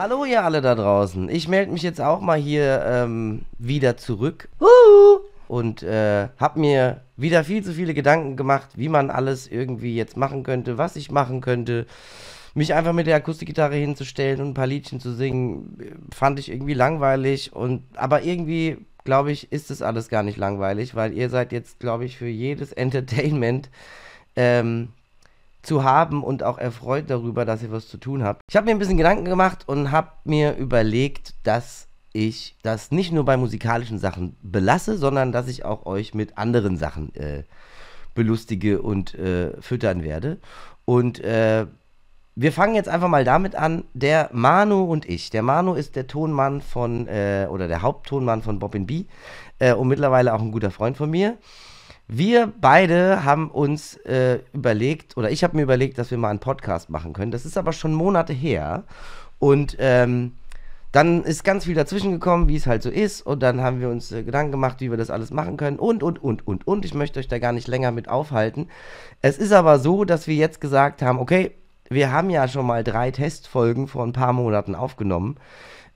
Hallo ihr alle da draußen. Ich melde mich jetzt auch mal hier ähm, wieder zurück. Uhu. Und äh, habe mir wieder viel zu viele Gedanken gemacht, wie man alles irgendwie jetzt machen könnte, was ich machen könnte. Mich einfach mit der Akustikgitarre hinzustellen und ein paar Liedchen zu singen, äh, fand ich irgendwie langweilig. Und aber irgendwie, glaube ich, ist es alles gar nicht langweilig, weil ihr seid jetzt, glaube ich, für jedes Entertainment ähm, zu haben und auch erfreut darüber, dass ihr was zu tun habt. Ich habe mir ein bisschen Gedanken gemacht und habe mir überlegt, dass ich das nicht nur bei musikalischen Sachen belasse, sondern dass ich auch euch mit anderen Sachen äh, belustige und äh, füttern werde. Und äh, wir fangen jetzt einfach mal damit an, der Manu und ich. Der Manu ist der Tonmann von, äh, oder der Haupttonmann von Bobbin B äh, und mittlerweile auch ein guter Freund von mir. Wir beide haben uns äh, überlegt, oder ich habe mir überlegt, dass wir mal einen Podcast machen können. Das ist aber schon Monate her. Und ähm, dann ist ganz viel dazwischen gekommen, wie es halt so ist. Und dann haben wir uns äh, Gedanken gemacht, wie wir das alles machen können. Und, und, und, und, und. Ich möchte euch da gar nicht länger mit aufhalten. Es ist aber so, dass wir jetzt gesagt haben, okay, wir haben ja schon mal drei Testfolgen vor ein paar Monaten aufgenommen.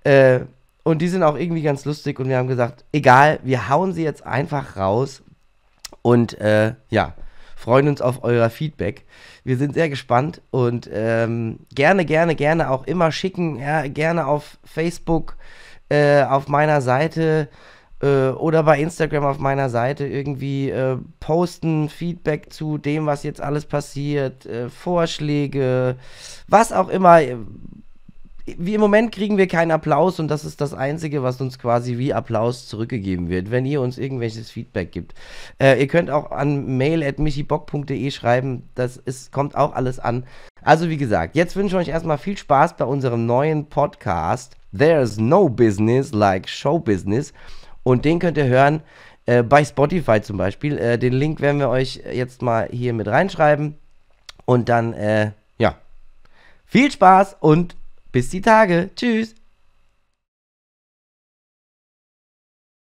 Äh, und die sind auch irgendwie ganz lustig. Und wir haben gesagt, egal, wir hauen sie jetzt einfach raus, und äh, ja, freuen uns auf euer Feedback. Wir sind sehr gespannt und ähm, gerne, gerne, gerne auch immer schicken, ja, gerne auf Facebook, äh, auf meiner Seite äh, oder bei Instagram auf meiner Seite irgendwie äh, posten, Feedback zu dem, was jetzt alles passiert, äh, Vorschläge, was auch immer wie im Moment kriegen wir keinen Applaus und das ist das Einzige, was uns quasi wie Applaus zurückgegeben wird, wenn ihr uns irgendwelches Feedback gibt. Äh, ihr könnt auch an mail.michibock.de schreiben, das ist, kommt auch alles an. Also wie gesagt, jetzt wünsche ich euch erstmal viel Spaß bei unserem neuen Podcast There's No Business Like Show Business und den könnt ihr hören äh, bei Spotify zum Beispiel. Äh, den Link werden wir euch jetzt mal hier mit reinschreiben und dann, äh, ja, viel Spaß und bis die Tage. Tschüss.